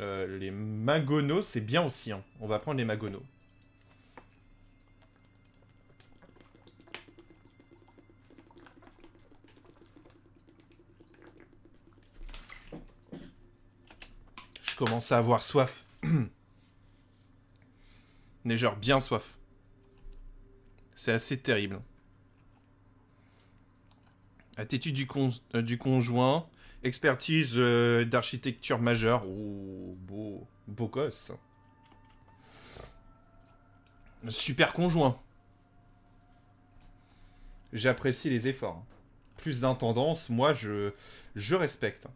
Euh, les Magonos, c'est bien aussi. Hein. On va prendre les Magonos. Je commence à avoir soif. Mais genre bien soif. C'est assez terrible. Attitude du, euh, du conjoint. Expertise euh, d'architecture majeure. ou oh, beau, beau gosse. Super conjoint. J'apprécie les efforts. Plus d'intendance, moi, je, je respecte.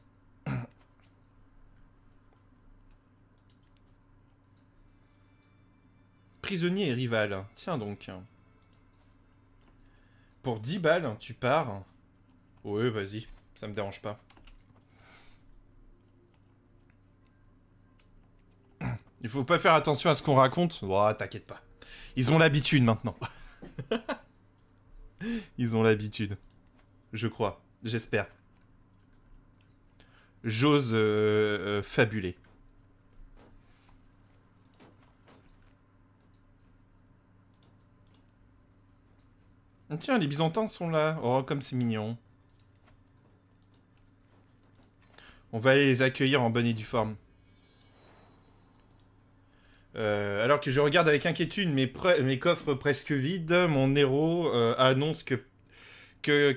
Prisonnier et rival. Tiens donc. Pour 10 balles, tu pars. Ouais, vas-y. Ça me dérange pas. Il faut pas faire attention à ce qu'on raconte. Oh, t'inquiète pas. Ils ont l'habitude maintenant. Ils ont l'habitude. Je crois. J'espère. J'ose euh, euh, fabuler. Ah, tiens, les Byzantins sont là. Oh, comme c'est mignon. On va aller les accueillir en bonne et due forme. Euh, alors que je regarde avec inquiétude mes, coffres presque vides, mon héros euh, annonce que,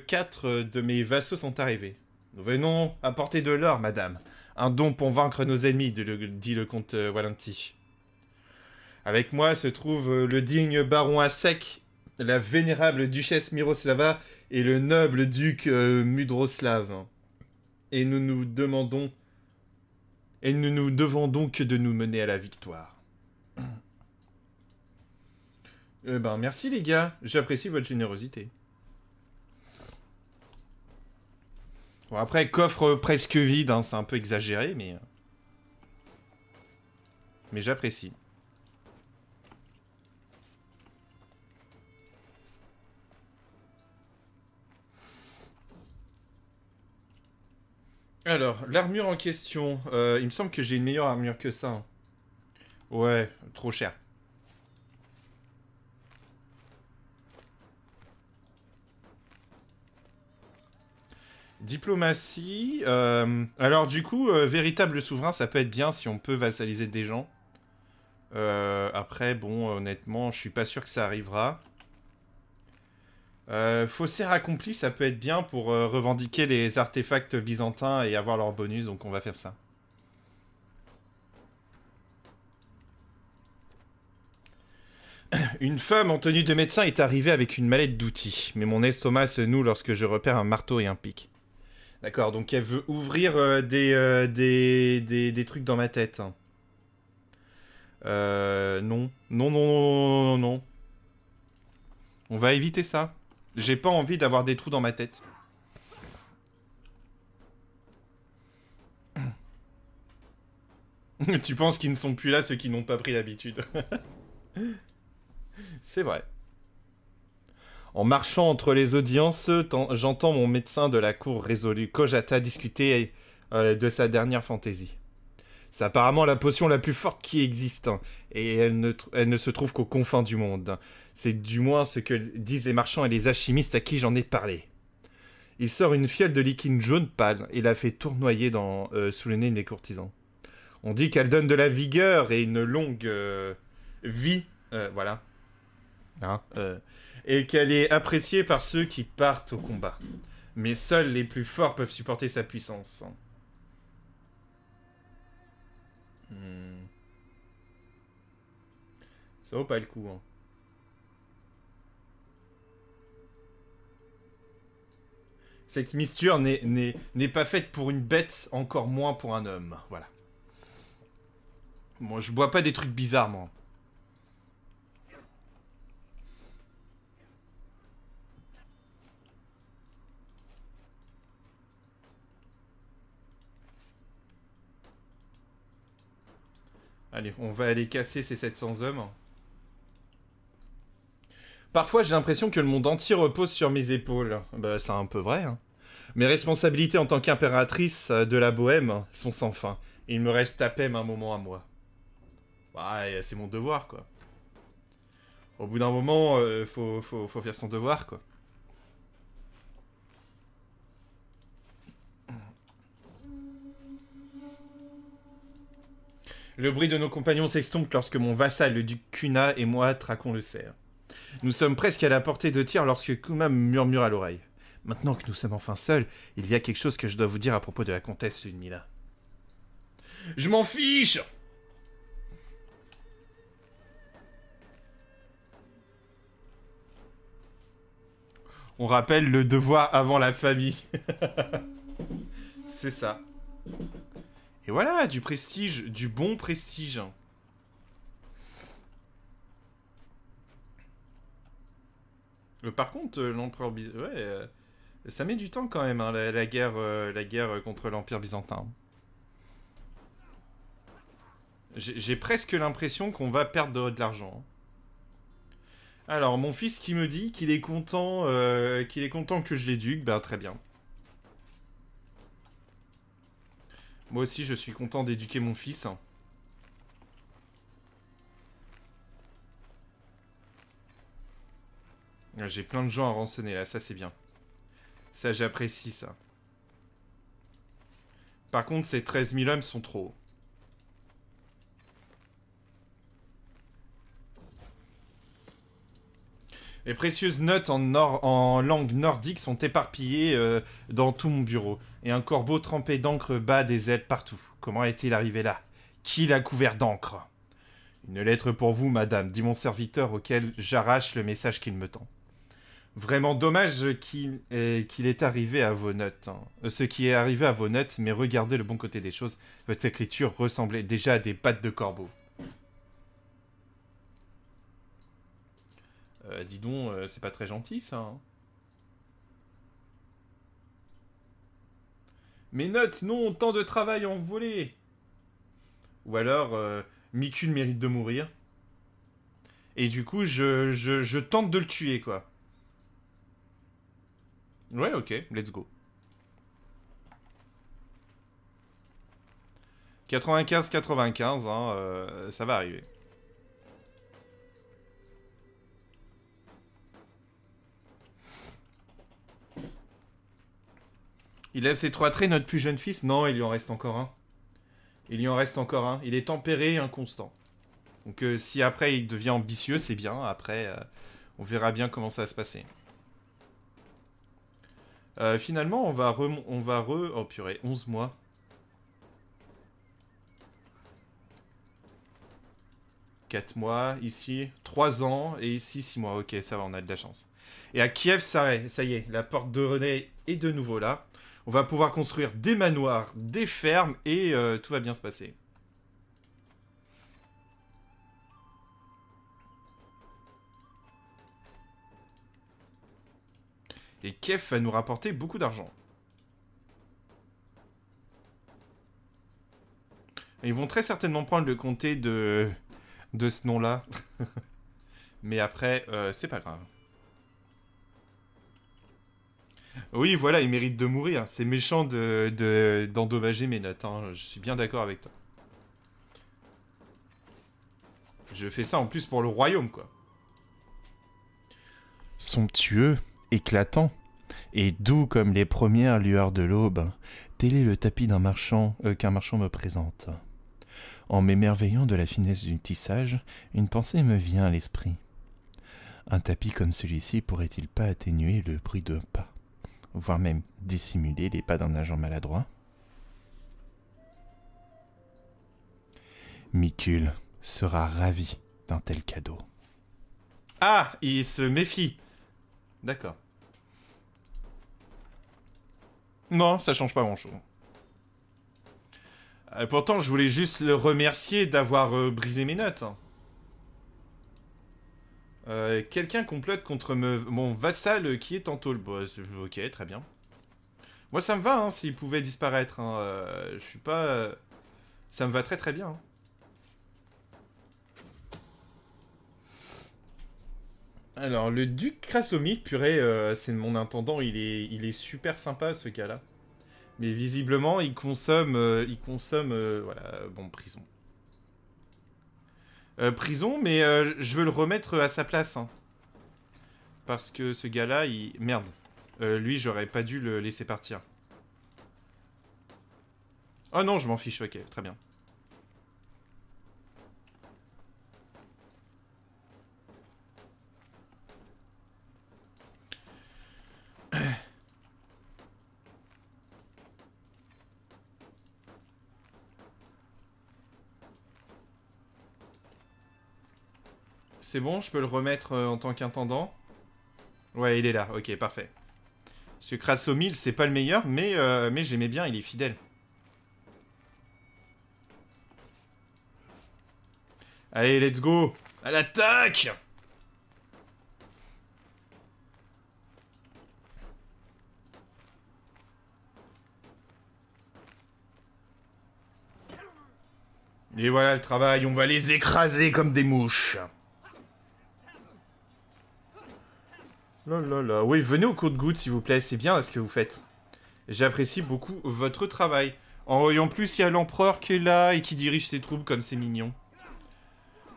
quatre de mes vassaux sont arrivés. Nous venons apporter de l'or, madame. Un don pour vaincre nos ennemis, dit le, comte Valenti. Euh, avec moi se trouve le digne baron Assek, la vénérable duchesse Miroslava et le noble duc Mudroslav. Et nous nous demandons... Et nous nous devons donc de nous mener à la victoire. Eh ben, merci les gars. J'apprécie votre générosité. Bon, après, coffre presque vide, hein, c'est un peu exagéré, mais... Euh, mais j'apprécie. Alors, l'armure en question, euh, il me semble que j'ai une meilleure armure que ça. Hein. Ouais, trop cher. Diplomatie. Euh, alors du coup, euh, véritable souverain, ça peut être bien si on peut vassaliser des gens. Euh, après, bon, honnêtement, je suis pas sûr que ça arrivera. faussaire accompli, ça peut être bien pour revendiquer les artefacts byzantins et avoir leur bonus, donc on va faire ça. Une femme en tenue de médecin est arrivée avec une mallette d'outils, mais mon estomac se noue lorsque je repère un marteau et un pic. D'accord, donc elle veut ouvrir euh, euh, des, des, trucs dans ma tête. Euh, non. Non, non, non, non, non, On va éviter ça. J'ai pas envie d'avoir des trous dans ma tête. tu penses qu'ils ne sont plus là ceux qui n'ont pas pris l'habitude C'est vrai. En marchant entre les audiences, j'entends mon médecin de la cour résolu Kojata discuter euh, de sa dernière fantaisie. C'est apparemment la potion la plus forte qui existe, hein, et elle ne, se trouve qu'aux confins du monde. C'est du moins ce que disent les marchands et les alchimistes à qui j'en ai parlé. Il sort une fiole de liquide jaune pâle et la fait tournoyer euh, sous le nez des courtisans. On dit qu'elle donne de la vigueur et une longue euh, vie. voilà. Hein euh, et qu'elle est appréciée par ceux qui partent au combat. Mais seuls les plus forts peuvent supporter sa puissance. Hmm. Ça vaut pas le coup. Hein. Cette mixture n'est pas faite pour une bête, encore moins pour un homme. Voilà. bon, je bois pas des trucs bizarres, moi. Allez, on va aller casser ces 700 hommes. Parfois, j'ai l'impression que le monde entier repose sur mes épaules. Bah, c'est un peu vrai. Hein. Mes responsabilités en tant qu'impératrice euh, de la Bohème sont sans fin. Il me reste à peine un moment à moi. Ouais, c'est mon devoir, quoi. Au bout d'un moment, il euh, faut faire son devoir, quoi. Le bruit de nos compagnons s'estompe lorsque mon vassal, le duc Kuna, et moi traquons le cerf. Nous sommes presque à la portée de tir lorsque Kuma murmure à l'oreille. Maintenant que nous sommes enfin seuls, il y a quelque chose que je dois vous dire à propos de la comtesse Ludmilla. Je m'en fiche On rappelle le devoir avant la famille. C'est ça. Et voilà, du prestige, du bon prestige. Par contre, euh, l'empereur... Ouais, euh, ça met du temps quand même, hein, la, guerre, euh, la guerre contre l'Empire byzantin. J'ai presque l'impression qu'on va perdre de, l'argent. Hein. Alors, mon fils qui me dit qu'il est content qu'il est content que je l'éduque, ben très bien. Moi aussi, je suis content d'éduquer mon fils. Ah, j'ai plein de gens à rançonner, là, ça c'est bien. Ça, j'apprécie ça. Par contre, ces 13 000 hommes sont trop. Mes précieuses notes en, en langue nordique sont éparpillées euh, dans tout mon bureau, et un corbeau trempé d'encre bat des ailes partout. Comment est-il arrivé là Qui l'a couvert d'encre Une lettre pour vous, madame, dit mon serviteur auquel j'arrache le message qu'il me tend. Vraiment dommage qu'il est arrivé à vos notes. Hein. Euh, ce qui est arrivé à vos notes, mais regardez le bon côté des choses, votre écriture ressemblait déjà à des pattes de corbeau. Euh, dis donc, euh, c'est pas très gentil ça. Hein. Mais notes, non, tant de travail en volé. Ou alors, euh, mérite de mourir. Et du coup, je, je, je tente de le tuer, quoi. Ouais, ok, let's go. 95-95, hein, euh, ça va arriver. Il a ses trois traits, notre plus jeune fils. Non, il lui en reste encore un. Il y en reste encore un. Il est tempéré et inconstant. Donc euh, si après il devient ambitieux, c'est bien. Après, euh, on verra bien comment ça va se passer. Euh, finalement, on va re... On va Oh purée, 11 mois. Quatre mois, ici, 3 ans, et ici 6 mois. Ok, ça va, on a de la chance. Et à Kiev, ça, ça y est, la porte de René est de nouveau là. On va pouvoir construire des manoirs, des fermes et euh, tout va bien se passer. Et Kef va nous rapporter beaucoup d'argent. Ils vont très certainement prendre le comté de, de ce nom-là. Mais après, euh, c'est pas grave. Oui, voilà, il mérite de mourir. C'est méchant d'endommager de, mes notes. Hein. Je suis bien d'accord avec toi. Je fais ça en plus pour le royaume, quoi. Somptueux, éclatant, et doux comme les premières lueurs de l'aube, tel est le tapis d'un marchand euh, qu'un marchand me présente. En m'émerveillant de la finesse du tissage, une pensée me vient à l'esprit. Un tapis comme celui-ci pourrait-il pas atténuer le bruit d'un pas voire même dissimuler les pas d'un agent maladroit Mikul sera ravi d'un tel cadeau. Ah, il se méfie. D'accord. Non, ça change pas grand-chose. Euh, pourtant, je voulais juste le remercier d'avoir euh, brisé mes notes. Euh, quelqu'un complote contre mon vassal qui est en tôle. Bon, ok, très bien. Moi, ça me va, hein, s'il pouvait disparaître. Hein, euh, je suis pas... Euh, ça me va très très bien. Hein. Alors, le duc Krasomy, purée, c'est mon intendant, il est, il est super sympa, ce gars-là. Mais visiblement, il consomme... il consomme... voilà, bon, prison. Euh, prison, mais euh, je veux le remettre euh, à sa place. Hein. Parce que ce gars-là, il... Merde. lui, j'aurais pas dû le laisser partir. Oh non, je m'en fiche, ok, très bien. C'est bon, je peux le remettre euh, en tant qu'intendant. Ouais, il est là. Ok, parfait. Ce que Krasomil, c'est pas le meilleur, mais, euh, mais j'aimais bien, il est fidèle. Allez, let's go À l'attaque Et voilà le travail, on va les écraser comme des mouches. Oui, venez au cours de goutte, s'il vous plaît. C'est bien ce que vous faites. J'apprécie beaucoup votre travail. En voyant plus, il y a l'empereur qui est là et qui dirige ses troupes comme c'est mignon.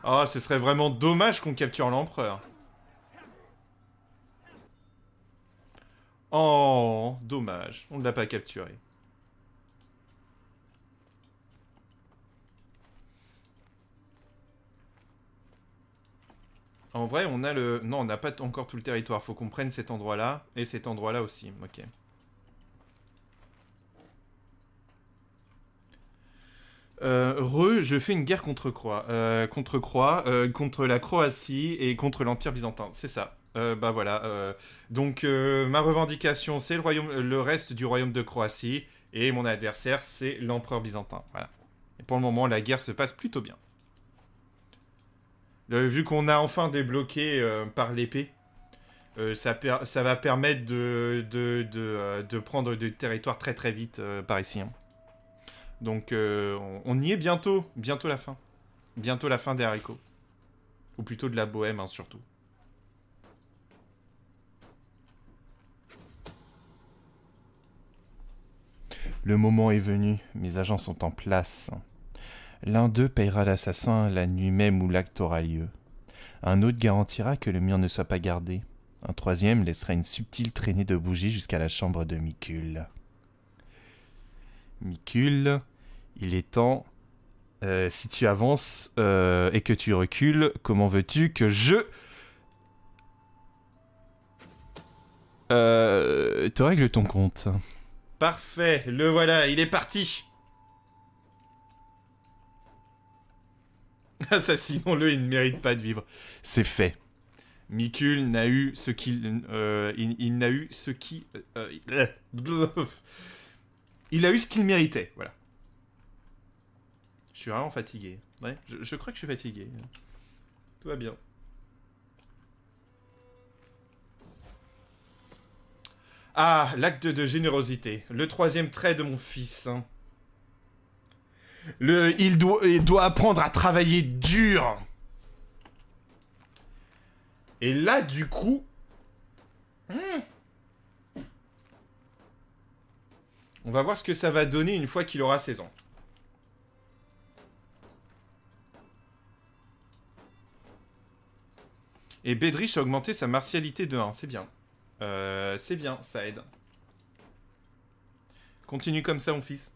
Ah, oh, ce serait vraiment dommage qu'on capture l'empereur. Oh, dommage. On ne l'a pas capturé. En vrai, on a le... Non, on n'a pas encore tout le territoire. Faut qu'on prenne cet endroit-là et cet endroit-là aussi. Ok. Euh, re, je fais une guerre contre Croix. Euh, contre Croix, euh, contre la Croatie et contre l'Empire byzantin. C'est ça. bah voilà. donc ma revendication, c'est le, royaume, le reste du royaume de Croatie. Et mon adversaire, c'est l'empereur byzantin. Voilà. Et pour le moment, la guerre se passe plutôt bien. Euh, vu qu'on a enfin débloqué euh, par l'épée, euh, ça, va permettre de, prendre du territoire très très vite par ici. Hein. Donc on, y est bientôt, bientôt la fin. Bientôt la fin des haricots. Ou plutôt de la bohème hein, surtout. Le moment est venu, mes agents sont en place. L'un d'eux payera l'assassin la nuit même où l'acte aura lieu. Un autre garantira que le mur ne soit pas gardé. Un troisième laissera une subtile traînée de bougies jusqu'à la chambre de Micule. Micule, il est temps. Euh, si tu avances euh, et que tu recules, comment veux-tu que je. Euh, te règle ton compte Parfait, le voilà, il est parti assassinons-le, il ne mérite pas de vivre. C'est fait. Mikul n'a eu ce qu'il... Euh, il, n'a eu ce qui... Euh, il a eu ce qu'il méritait, voilà. Je suis vraiment fatigué. je crois que je suis fatigué. Tout va bien. Ah, l'acte de générosité. Le troisième trait de mon fils. Hein. Le, il, doit, doit apprendre à travailler dur. Et là, du coup... Hmm, on va voir ce que ça va donner une fois qu'il aura 16 ans. Et Bedrich a augmenté sa martialité de 1, c'est bien. Euh, c'est bien, ça aide. Continue comme ça, mon fils.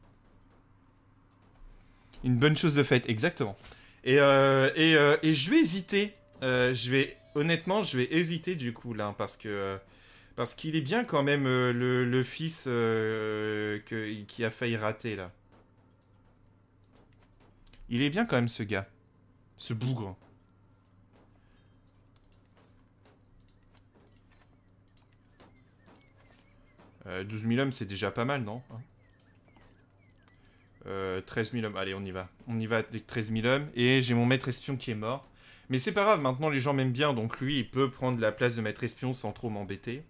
Une bonne chose de fait, exactement. Et, euh, euh, et, je vais hésiter. Euh, je vais, honnêtement, je vais hésiter du coup là, parce que parce qu'il est bien quand même le, fils qui a failli rater là. Il est bien quand même ce gars, ce bougre. 12 000 hommes, c'est déjà pas mal, non hein euh, 13 000 hommes. Allez, on y va. On y va avec 13 000 hommes. Et j'ai mon maître espion qui est mort. Mais c'est pas grave, maintenant les gens m'aiment bien, donc lui, il peut prendre la place de maître espion sans trop m'embêter.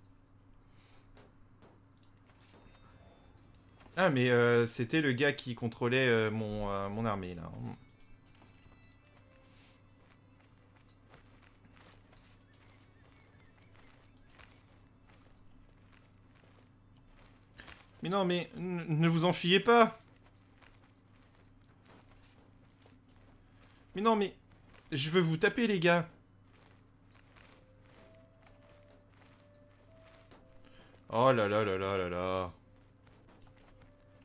Ah, mais euh, c'était le gars qui contrôlait euh, mon, euh, mon, armée, là. Mais non, mais ne vous enfuyez pas Mais non, mais... Je veux vous taper, les gars. Oh là là là là là là.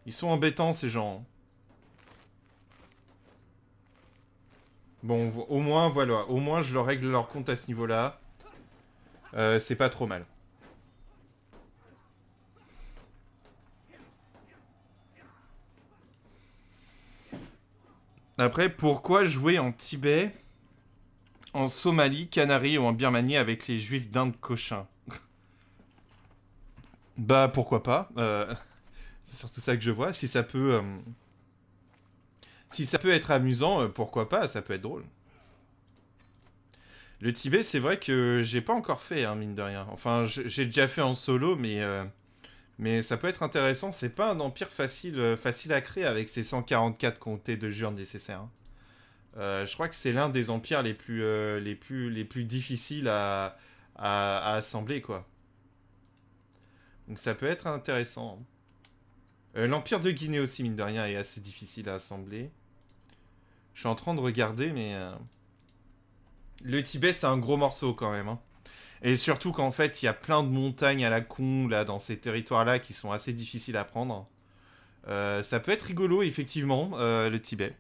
Ils sont embêtants, ces gens. Bon, au moins, voilà. Au moins, je leur règle leur compte à ce niveau-là. Euh, c'est pas trop mal. Après, pourquoi jouer en Tibet, en Somalie, Canaries ou en Birmanie avec les juifs d'Inde cochin Bah, pourquoi pas euh, C'est surtout ça que je vois. Si ça peut... Euh, si ça peut être amusant, euh, pourquoi pas Ça peut être drôle. Le Tibet, c'est vrai que j'ai pas encore fait, hein, mine de rien. Enfin, j'ai déjà fait en solo, mais... Mais ça peut être intéressant, c'est pas un empire facile, euh, facile à créer avec ses 144 comtés de juin hein. nécessaires. Euh, je crois que c'est l'un des empires les plus, euh, les plus, les plus difficiles à, assembler, quoi. Donc ça peut être intéressant. L'empire de Guinée aussi, mine de rien, est assez difficile à assembler. Je suis en train de regarder, mais... Le Tibet, c'est un gros morceau, quand même. Hein. Et surtout qu'en fait, il y a plein de montagnes à la con, là, dans ces territoires-là, qui sont assez difficiles à prendre. Euh, ça peut être rigolo, effectivement, euh, le Tibet.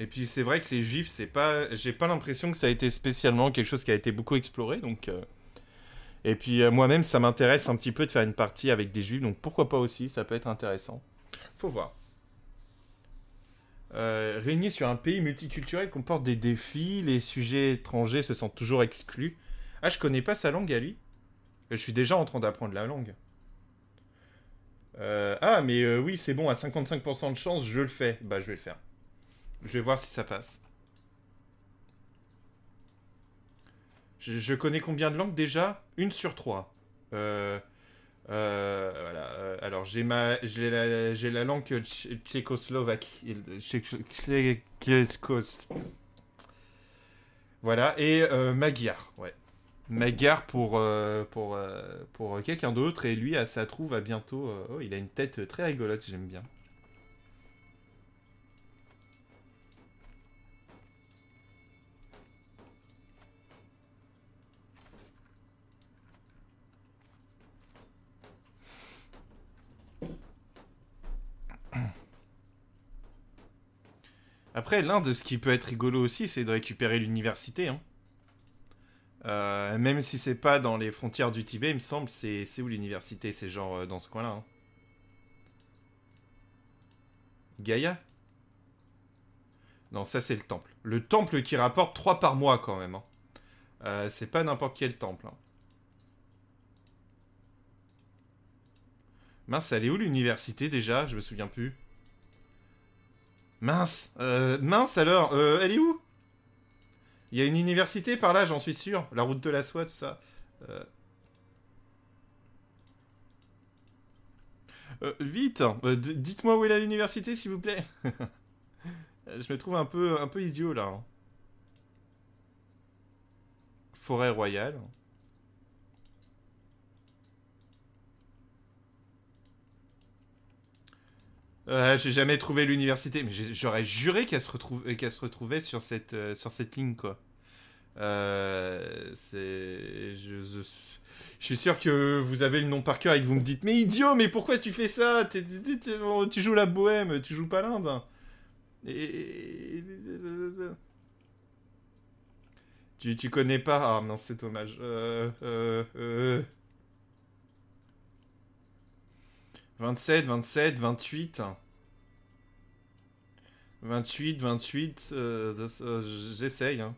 Et puis c'est vrai que les juifs, c'est pas, j'ai pas l'impression que ça a été spécialement quelque chose qui a été beaucoup exploré. Donc, euh. et puis moi-même, ça m'intéresse un petit peu de faire une partie avec des juifs, donc pourquoi pas aussi, ça peut être intéressant. Faut voir. Euh, régner sur un pays multiculturel comporte des défis, les sujets étrangers se sentent toujours exclus. Ah, je connais pas sa langue à lui. Je suis déjà en train d'apprendre la langue. Euh, ah, mais euh, oui, c'est bon, à 55% de chance, je le fais. Bah, je vais le faire. Je vais voir si ça passe. Je, connais combien de langues déjà Une sur trois. Euh, voilà. Euh, alors j'ai ma, j'ai la, la langue tchécoslovaque. Voilà et euh, magyar, ouais. Magyar pour pour pour quelqu'un d'autre et lui à sa trouve à bientôt. oh, il a une tête très rigolote, j'aime bien. Après, l'un de ce qui peut être rigolo aussi, c'est de récupérer l'université. Hein. Euh, même si c'est pas dans les frontières du Tibet, il me semble, c'est où l'université C'est genre euh, dans ce coin-là. Hein. Gaïa Non, ça c'est le temple. Le temple qui rapporte 3 par mois quand même. Hein. Euh, c'est pas n'importe quel temple. Mince, elle est où l'université déjà Je me souviens plus. Mince euh, Mince alors euh, Elle est où Il y a une université par là, j'en suis sûr. La route de la soie, tout ça. Euh, euh, vite Dites-moi où est l'université, s'il vous plaît. Je me trouve un peu, un peu idiot, là. Hein. Forêt royale. Euh, j'ai jamais trouvé l'université, mais j'aurais juré qu'elle se, retrouve, qu'elle se retrouvait sur cette, euh, sur cette ligne, quoi. Euh, je, suis sûr que vous avez le nom par cœur et que vous me dites Mais idiot, mais pourquoi tu fais ça oh, Tu joues la bohème, tu joues pas l'Inde. Tu, tu connais pas Ah non, c'est dommage. Euh, euh, euh. 27, 27, 28. 28, 28, j'essaye. Hein.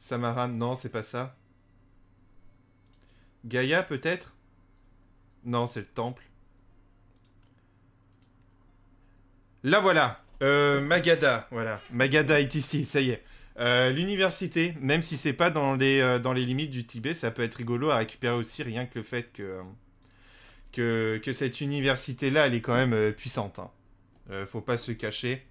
Samaram, non, c'est pas ça. Gaïa, peut-être Non, c'est le temple. Là, voilà euh, Magada, voilà. Magada est ici, ça y est. Euh, l'université, même si c'est pas dans les, euh, dans les limites du Tibet, ça peut être rigolo à récupérer aussi, rien que le fait que que, cette université-là, elle est quand même euh, puissante. Hein. Euh, faut pas se cacher.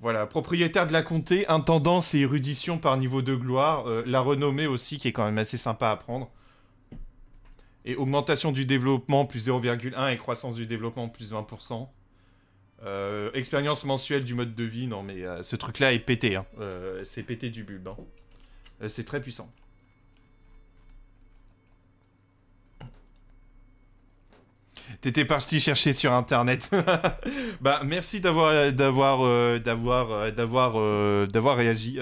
Voilà, propriétaire de la comté, intendance et érudition par niveau de gloire, euh, la renommée aussi qui est quand même assez sympa à prendre. Et augmentation du développement plus 0,1 et croissance du développement plus 20%. expérience mensuelle du mode de vie, non mais ce truc là est pété, hein. c'est pété du bulbe. Hein. c'est très puissant. T'étais parti chercher sur internet. bah merci d'avoir euh, d'avoir euh, d'avoir euh, d'avoir d'avoir réagi.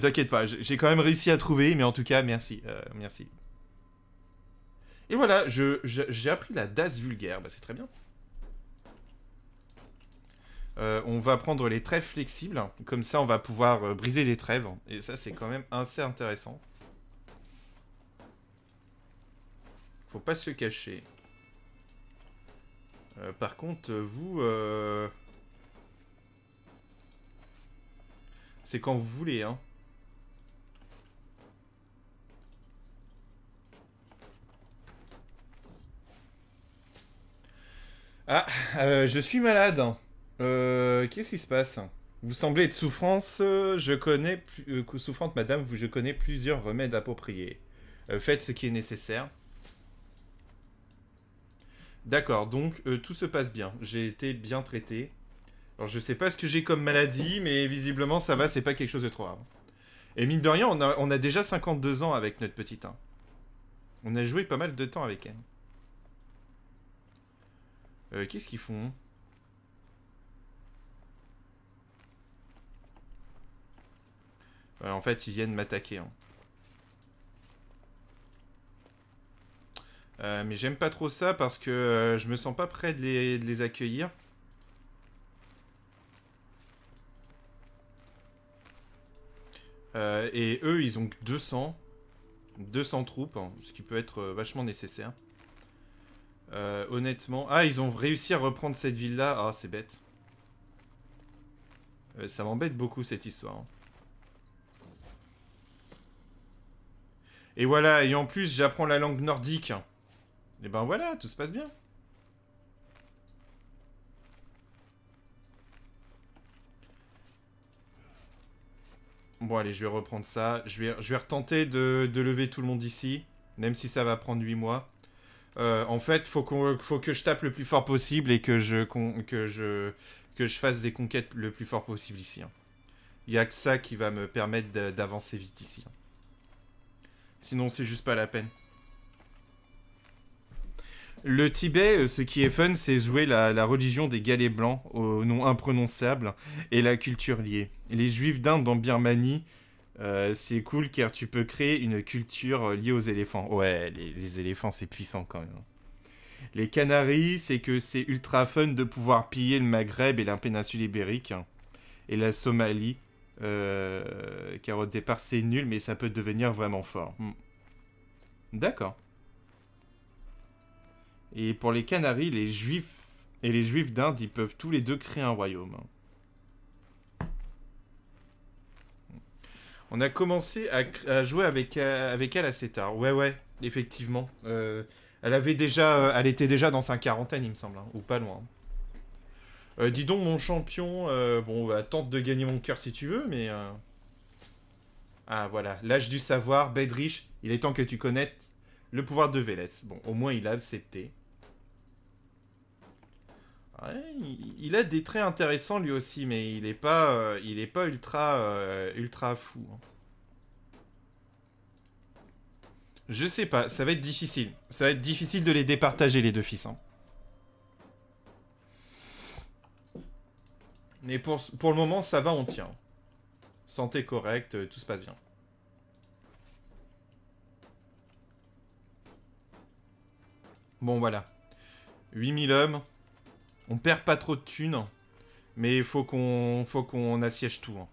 T'inquiète pas, j'ai quand même réussi à trouver, mais en tout cas merci merci. Et voilà, je j'ai appris la das vulgaire, bah c'est très bien. on va prendre les trèfles flexibles, comme ça on va pouvoir briser les trèves. et ça c'est quand même assez intéressant. Faut pas se le cacher. Euh, par contre, vous... Euh, c'est quand vous voulez, hein. Ah, euh, je suis malade. Qu'est-ce qui se passe Vous semblez être souffrance, je connais... souffrante, madame, je connais plusieurs remèdes appropriés. faites ce qui est nécessaire. D'accord, donc euh, tout se passe bien. J'ai été bien traité. Alors je sais pas ce que j'ai comme maladie, mais visiblement ça va, c'est pas quelque chose de trop grave. Et mine de rien, on a, déjà 52 ans avec notre petite. Hein. On a joué pas mal de temps avec elle. Euh, Qu'est-ce qu'ils font euh, En fait, ils viennent m'attaquer. Hein. Euh, mais j'aime pas trop ça parce que euh, je me sens pas prêt de les, accueillir. Euh, et eux, ils ont 200. 200 troupes, hein, ce qui peut être vachement nécessaire. honnêtement... Ah, ils ont réussi à reprendre cette ville-là. Ah, c'est bête. ça m'embête beaucoup, cette histoire. Hein. Et voilà, et en plus, j'apprends la langue nordique. Et eh ben voilà, tout se passe bien. Bon allez, je vais reprendre ça. Je vais, je vais retenter de, de lever tout le monde ici, même si ça va prendre 8 mois. Euh, en fait, faut, qu'on, faut que je tape le plus fort possible et que je, que je, que je fasse des conquêtes le plus fort possible ici. Hein. Il n'y a que ça qui va me permettre d'avancer vite ici. Hein. Sinon, c'est juste pas la peine. Le Tibet, euh, ce qui est fun, c'est jouer la, religion des galets blancs, au nom imprononçable, et la culture liée. Les juifs d'Inde en Birmanie, euh, c'est cool car tu peux créer une culture euh, liée aux éléphants. Ouais, les, éléphants, c'est puissant quand même. Les Canaries, c'est que c'est ultra fun de pouvoir piller le Maghreb et la péninsule ibérique. Hein, et la Somalie, car au départ c'est nul, mais ça peut devenir vraiment fort. Hmm. D'accord. Et pour les Canaries, les Juifs et les Juifs d'Inde, ils peuvent tous les deux créer un royaume. On a commencé à, jouer euh, avec, elle assez tard. Ouais, ouais, effectivement. Euh, elle avait déjà, euh, elle était déjà dans sa quarantaine, il me semble, hein, ou pas loin. dis donc, mon champion, bon, bah, tente de gagner mon cœur si tu veux, mais... Ah, voilà, l'âge du savoir, Bedrich, il est temps que tu connaisses le pouvoir de Vélez. Bon, au moins, il a accepté il a des traits intéressants lui aussi, mais il n'est pas, euh, il est pas ultra, euh, ultra fou. Hein. Je sais pas, ça va être difficile. Ça va être difficile de les départager les deux fils. Hein. Mais pour, pour le moment, ça va, on tient. Santé correcte, euh, tout se passe bien. Bon, voilà. 8000 hommes. On perd pas trop de thunes, mais il faut qu'on faut qu'on assiège tout. Hein.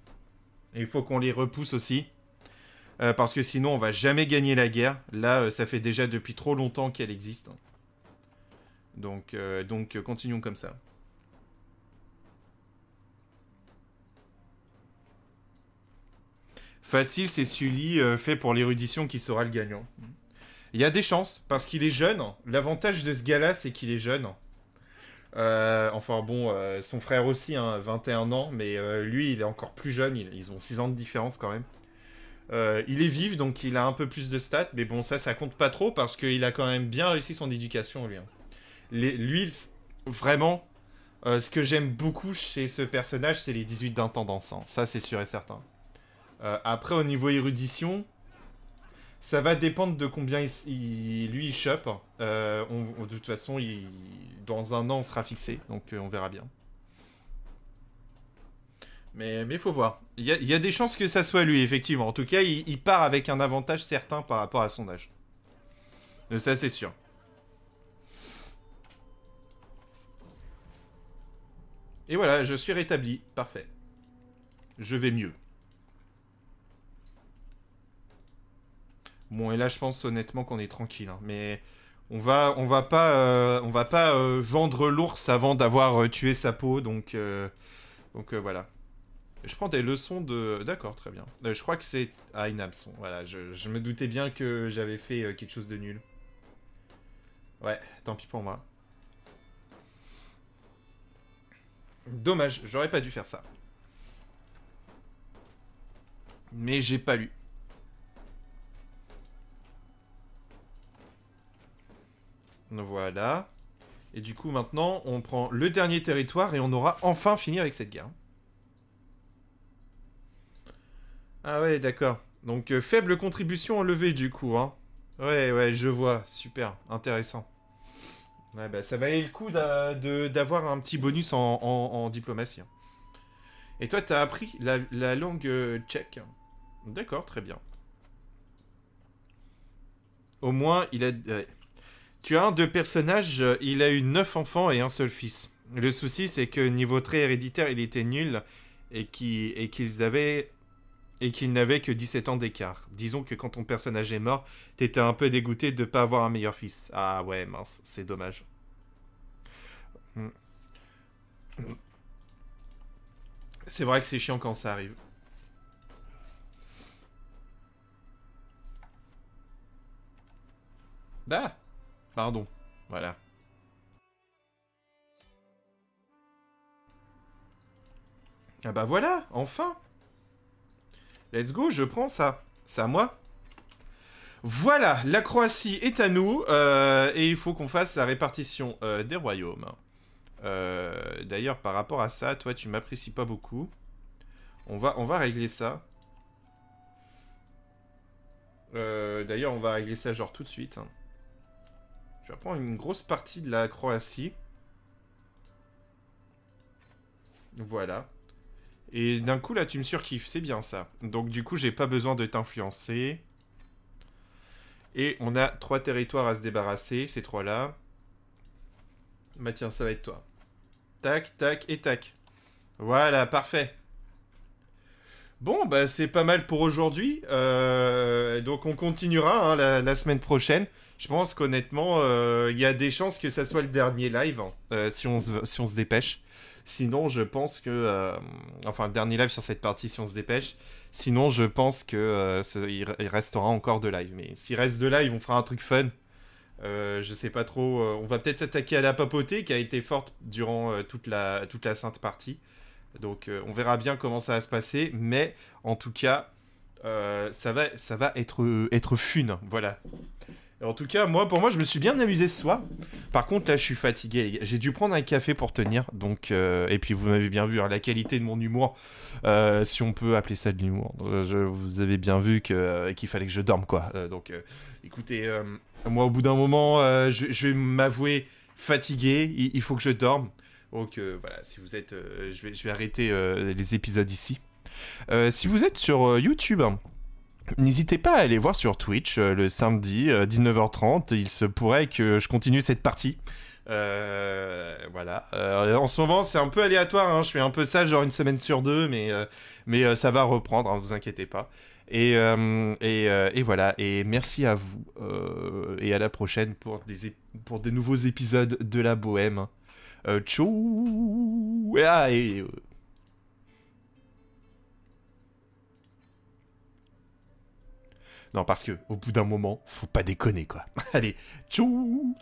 Et il faut qu'on les repousse aussi. Euh, parce que sinon, on va jamais gagner la guerre. Là, euh, ça fait déjà depuis trop longtemps qu'elle existe. Hein. Donc, euh, donc continuons comme ça. Facile, c'est Sully fait pour l'érudition qui sera le gagnant. Il y a des chances, parce qu'il est jeune. L'avantage de ce gars-là, c'est qu'il est jeune. Euh, enfin bon, euh, son frère aussi, 21 hein, ans, mais euh, lui, il est encore plus jeune, ils ont 6 ans de différence quand même. il est vif, donc il a un peu plus de stats, mais bon, ça, ça compte pas trop parce qu'il a quand même bien réussi son éducation, lui. Hein. lui, vraiment, ce que j'aime beaucoup chez ce personnage, c'est les 18 d'intendance, hein. ça c'est sûr et certain. après, au niveau érudition, ça va dépendre de combien lui il chope. Euh, de toute façon, dans un an, on sera fixé, donc euh, on verra bien. Mais il faut voir. Il y, a des chances que ça soit lui, effectivement. En tout cas, il, part avec un avantage certain par rapport à son âge. Euh, ça, c'est sûr. Et voilà, je suis rétabli. Parfait. Je vais mieux. Bon, et là, je pense honnêtement qu'on est tranquille. Hein. mais on va, on va pas, euh, on va pas euh, vendre l'ours avant d'avoir euh, tué sa peau, donc, donc voilà. Je prends des leçons de... D'accord, très bien. je crois que c'est... Ah, une voilà. Je, je, me doutais bien que j'avais fait quelque chose de nul. Ouais, tant pis pour moi. Dommage, j'aurais pas dû faire ça. Mais j'ai pas lu. Voilà. Et du coup, maintenant, on prend le dernier territoire et on aura enfin fini avec cette guerre. Ah ouais, d'accord. Donc, euh, faible contribution enlevée, du coup. Hein. Ouais, ouais, je vois. Super, intéressant. Ouais, bah, ça valait le coup d'avoir un petit bonus en, diplomatie. Hein. Et toi, t'as appris la, langue euh, tchèque. D'accord, très bien. Au moins, il a... Tu as un de personnages, euh, il a eu 9 enfants et un seul fils. Le souci, c'est que niveau très héréditaire, il était nul et qu'ils avaient et qu'il n'avait que 17 ans d'écart. Disons que quand ton personnage est mort, t'étais un peu dégoûté de ne pas avoir un meilleur fils. Ah ouais, mince, c'est dommage. Hmm. C'est vrai que c'est chiant quand ça arrive. Bah Pardon. Voilà. Ah bah voilà, enfin Let's go, je prends ça. C'est à moi. Voilà, la Croatie est à nous, euh, et il faut qu'on fasse la répartition euh, des royaumes. Euh, d'ailleurs, par rapport à ça, toi, tu m'apprécies pas beaucoup. On va, on va régler ça. D'ailleurs, on va régler ça genre tout de suite. Hein. Je vais une grosse partie de la Croatie. Voilà. Et d'un coup, là, tu me surkiffes. C'est bien, ça. Donc, du coup, j'ai pas besoin de t'influencer. Et on a trois territoires à se débarrasser, ces trois-là. Bah tiens, ça va être toi. Tac, tac et tac. Voilà, parfait. Bon, bah c'est pas mal pour aujourd'hui. Euh, donc on continuera hein, la, la semaine prochaine je pense qu'honnêtement, euh, il y a des chances que ça soit le dernier live, hein, euh, si, on se, dépêche. Sinon, je pense que. Euh, enfin, le dernier live sur cette partie, si on se dépêche. Sinon, je pense qu'il restera encore de live. Mais s'il reste de live, on fera un truc fun. Je ne sais pas trop. on va peut-être s'attaquer à la papauté qui a été forte durant toute, la, toute la sainte partie. Donc, on verra bien comment ça va se passer. Mais en tout cas, ça va, ça va être, être fun. Voilà. En tout cas, moi, pour moi, je me suis bien amusé ce soir. Par contre, là, je suis fatigué. J'ai dû prendre un café pour tenir. Donc, euh, et puis, vous m'avez bien vu, hein, la qualité de mon humour, euh, si on peut appeler ça de l'humour. vous avez bien vu euh, qu'il fallait que je dorme, quoi. donc, écoutez, moi, au bout d'un moment, je, vais m'avouer fatigué. Il, faut que je dorme. Donc, voilà, si vous êtes, je vais, arrêter les épisodes ici. si vous êtes sur YouTube. Hein, N'hésitez pas à aller voir sur Twitch euh, le samedi 19h30. Euh, Il se pourrait que je continue cette partie. Euh, voilà. en ce moment, c'est un peu aléatoire. Hein. Je suis un peu sage, genre une semaine sur deux, mais, mais ça va reprendre, ne hein, vous inquiétez pas. Et, et, voilà. Et merci à vous. et à la prochaine pour des, pour des nouveaux épisodes de La Bohème. ciao! Non, parce que au bout d'un moment, faut pas déconner, quoi. Allez, tchou